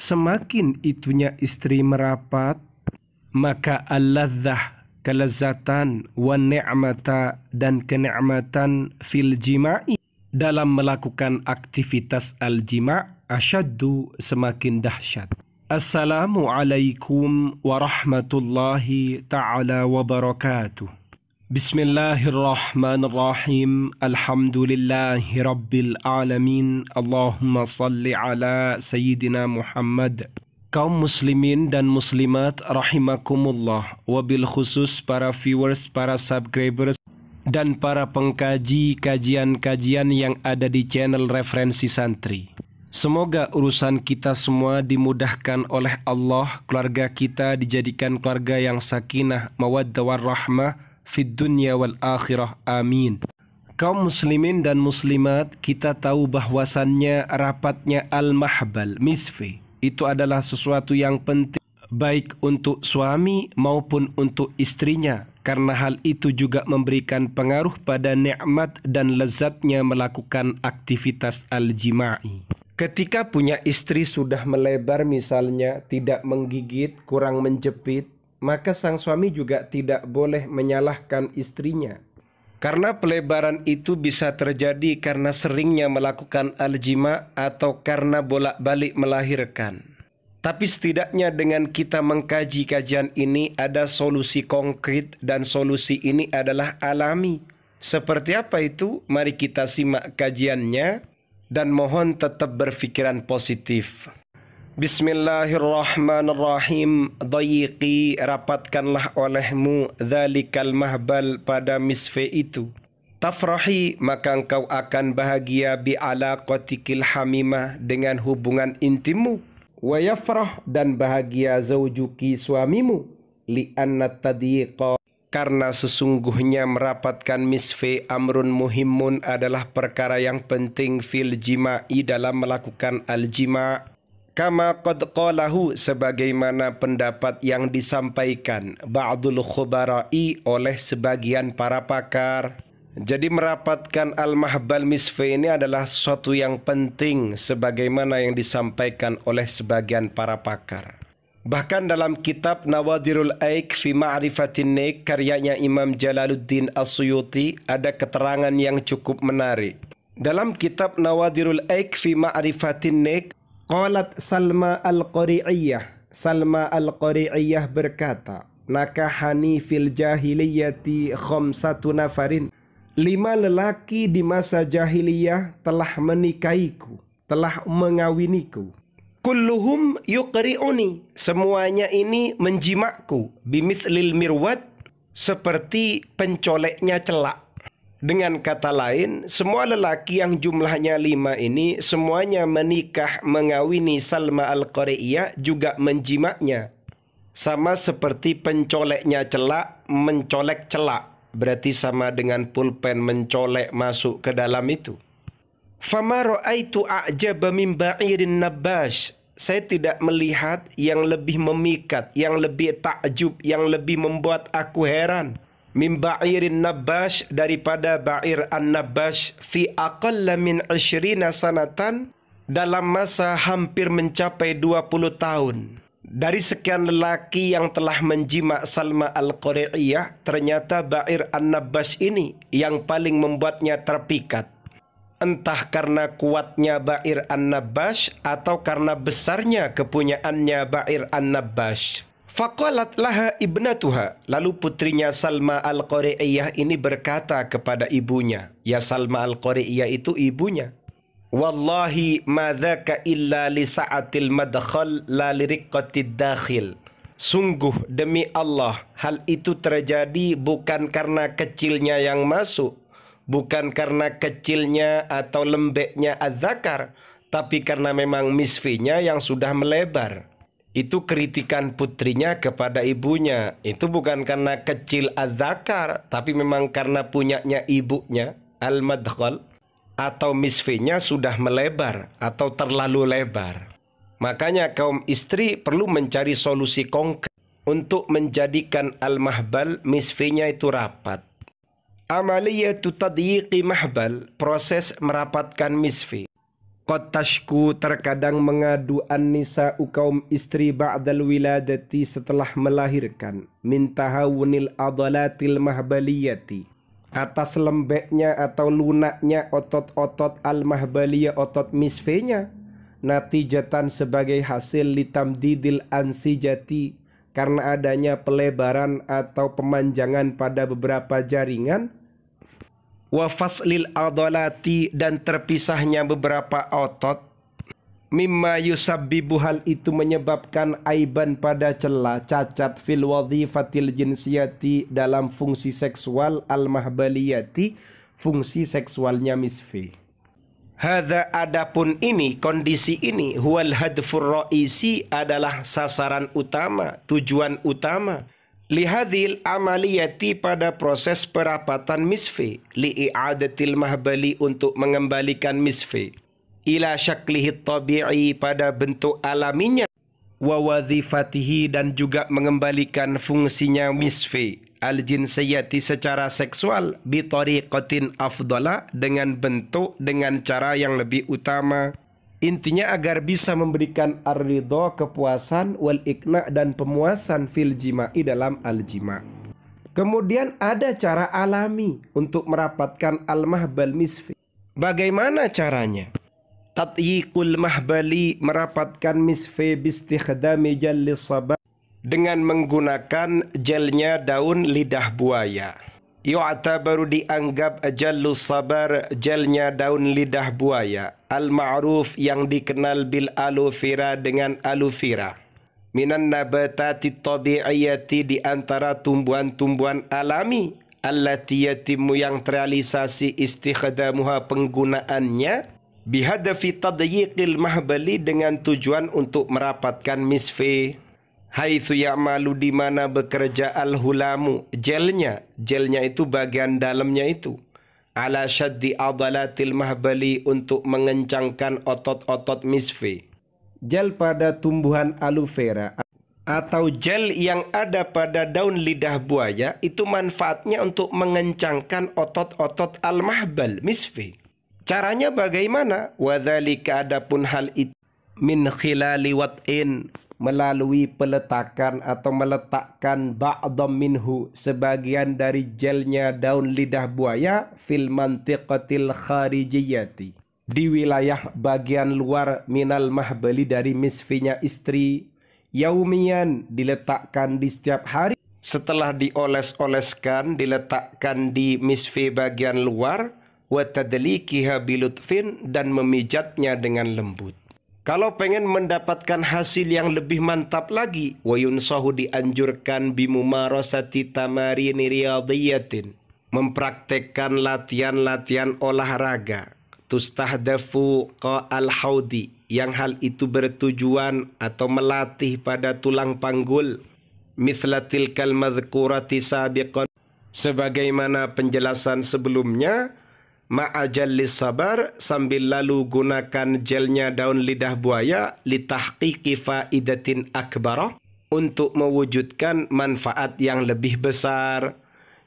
semakin itunya istri merapat, maka al-ladzah kelezatan wa ni'mata dan kenikmatan fil jima'i dalam melakukan aktivitas al-jima' asyaddu semakin dahsyat. Assalamualaikum warahmatullahi ta'ala wabarakatuh. بسم الله الرحمن الرحيم الحمد لله رب العالمين اللهم صل على سيدنا محمد Kaum muslimin dan muslimat rahimakumullah Wabil khusus para viewers, para subscribers Dan para pengkaji kajian-kajian yang ada di channel referensi santri Semoga urusan kita semua dimudahkan oleh Allah Keluarga kita dijadikan keluarga yang sakinah, mawaddah warahmah fid dunya wal akhirah amin kaum muslimin dan muslimat kita tahu bahwasannya rapatnya al-mahbal misfi itu adalah sesuatu yang penting baik untuk suami maupun untuk istrinya karena hal itu juga memberikan pengaruh pada nikmat dan lezatnya melakukan aktivitas al-jima'i ketika punya istri sudah melebar misalnya tidak menggigit kurang menjepit maka sang suami juga tidak boleh menyalahkan istrinya. Karena pelebaran itu bisa terjadi karena seringnya melakukan aljima atau karena bolak-balik melahirkan. Tapi setidaknya dengan kita mengkaji kajian ini ada solusi konkret dan solusi ini adalah alami. Seperti apa itu? Mari kita simak kajiannya dan mohon tetap berpikiran positif. Bismillahirrahmanirrahim Dayiqi rapatkanlah olehmu Zalikal mahbal pada misfe itu Tafrahi maka engkau akan bahagia ala kotikil hamimah Dengan hubungan intimu. Wayafrah dan bahagia zaujuki suamimu Li'anna tadiqa Karena sesungguhnya merapatkan misfe amrun muhimun adalah perkara yang penting fil jima'i dalam melakukan al-jima' kama qad qalahu sebagaimana pendapat yang disampaikan ba'dul khubara'i oleh sebagian para pakar jadi merapatkan al-mahbal misfe ini adalah sesuatu yang penting sebagaimana yang disampaikan oleh sebagian para pakar. Bahkan dalam kitab Nawadirul Aik fi Ma'rifatin karyanya Imam Jalaluddin Asyuti ada keterangan yang cukup menarik. Dalam kitab Nawadirul Aik fi Ma'rifatin Qalat Salma Al-Qari'iyah. Salma Al-Qari'iyah berkata, Nakahani fil jahiliyati khomsatu nafarin. Lima lelaki di masa jahiliyah telah menikahiku, telah mengawiniku. Kulluhum yukri'uni. Semuanya ini menjimakku. Bimithlil mirwat seperti pencoleknya celak. Dengan kata lain, semua lelaki yang jumlahnya lima ini semuanya menikah mengawini Salma Al-Qari'iyah juga menjimaknya. Sama seperti pencoleknya celak mencolek celak. Berarti sama dengan pulpen mencolek masuk ke dalam itu. Fama ra'aitu aja min ba'irin nabbash. Saya tidak melihat yang lebih memikat, yang lebih takjub, yang lebih membuat aku heran ba'irin nabash daripada ba'ir an-nabash fi aqalla min ishrina sanatan dalam masa hampir mencapai 20 tahun. Dari sekian lelaki yang telah menjima Salma Al-Qari'iyah, ternyata Ba'ir an nabbas ini yang paling membuatnya terpikat. Entah karena kuatnya Ba'ir an nabbas atau karena besarnya kepunyaannya Ba'ir an nabbas Faqalat laha ibnatuha. Lalu putrinya Salma Al-Qari'iyah ini berkata kepada ibunya. Ya Salma Al-Qari'iyah itu ibunya. Wallahi madhaka illa li sa'atil madkhal la liriqqatid dakhil. Sungguh demi Allah hal itu terjadi bukan karena kecilnya yang masuk. Bukan karena kecilnya atau lembeknya az-zakar. Tapi karena memang misfinya yang sudah melebar itu kritikan putrinya kepada ibunya itu bukan karena kecil azakar tapi memang karena punyanya ibunya al madkhal atau misfinya sudah melebar atau terlalu lebar makanya kaum istri perlu mencari solusi konkret untuk menjadikan al mahbal misfinya itu rapat amaliyatu tadyiqi mahbal proses merapatkan misfi Kotasku terkadang mengadu an-nisa istri ba'dal wiladati setelah melahirkan. minta hawunil adalatil mahbaliyati. Atas lembeknya atau lunaknya otot-otot al-mahbaliyah otot misfenya. jatan sebagai hasil litam litamdidil jati Karena adanya pelebaran atau pemanjangan pada beberapa jaringan wa faslil adolati dan terpisahnya beberapa otot mimma yusabbibu hal itu menyebabkan aiban pada celah cacat fil wadhifatil jinsiyati dalam fungsi seksual al mahbaliyati fungsi seksualnya misfi Hada adapun ini kondisi ini huwal hadfur raisi adalah sasaran utama tujuan utama lihadil amaliyati pada proses perapatan misfi li'iadatil mahbali untuk mengembalikan misfi ila syaklihi tabi'i pada bentuk alaminya wa wazifatihi dan juga mengembalikan fungsinya misfi al jinsiyati secara seksual bitariqatin afdala dengan bentuk dengan cara yang lebih utama Intinya agar bisa memberikan ar-ridho kepuasan wal ikna dan pemuasan fil jima'i dalam al-jima. Kemudian ada cara alami untuk merapatkan al-mahbal misfi. Bagaimana caranya? Tatyiqul mahbali merapatkan misfi bistikhdami jallis sabah dengan menggunakan gelnya daun lidah buaya. Yu'tabaru dianggap jallu sabar jalnya daun lidah buaya al-ma'ruf yang dikenal bil alufira dengan alufira minan nabatati tabi'iyati di antara tumbuhan-tumbuhan alami allati yatimu yang terrealisasi istikhadamuha penggunaannya bihadafi tadyiqil mahbali dengan tujuan untuk merapatkan misfi Hai suya malu di mana bekerja al-hulamu, jelnya. Jelnya itu bagian dalamnya itu. Ala syaddi adalatil mahbali untuk mengencangkan otot-otot misfi. Gel pada tumbuhan aloe vera atau gel yang ada pada daun lidah buaya itu manfaatnya untuk mengencangkan otot-otot al-mahbal misfi. Caranya bagaimana? Wadzalika adapun hal itu min khilali wat'in melalui peletakan atau meletakkan ba'dham minhu sebagian dari gelnya daun lidah buaya fil mantiqatil kharijiyati di wilayah bagian luar minal mahbali dari misfinya istri yaumian diletakkan di setiap hari setelah dioles-oleskan diletakkan di misfi bagian luar wa tadlikiha bilutfin dan memijatnya dengan lembut kalau pengen mendapatkan hasil yang lebih mantap lagi, wayunsahu dianjurkan bimumarosati tamarini riyadhiyatin. Mempraktekkan latihan-latihan olahraga. Tustahdafu al haudi. Yang hal itu bertujuan atau melatih pada tulang panggul. Mislatil kalmadhkurati sabiqon. Sebagaimana penjelasan sebelumnya, ma'ajallis sabar sambil lalu gunakan gelnya daun lidah buaya litahqiqi faidatin akbarah untuk mewujudkan manfaat yang lebih besar.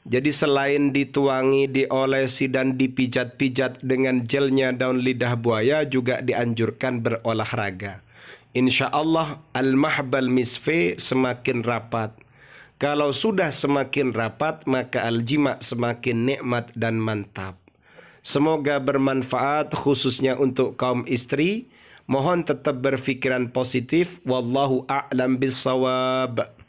Jadi selain dituangi, diolesi dan dipijat-pijat dengan gelnya daun lidah buaya juga dianjurkan berolahraga. Insya Allah al-mahbal misfe semakin rapat. Kalau sudah semakin rapat maka al-jima semakin nikmat dan mantap. Semoga bermanfaat khususnya untuk kaum istri. Mohon tetap berpikiran positif. Wallahu a'lam bisawab.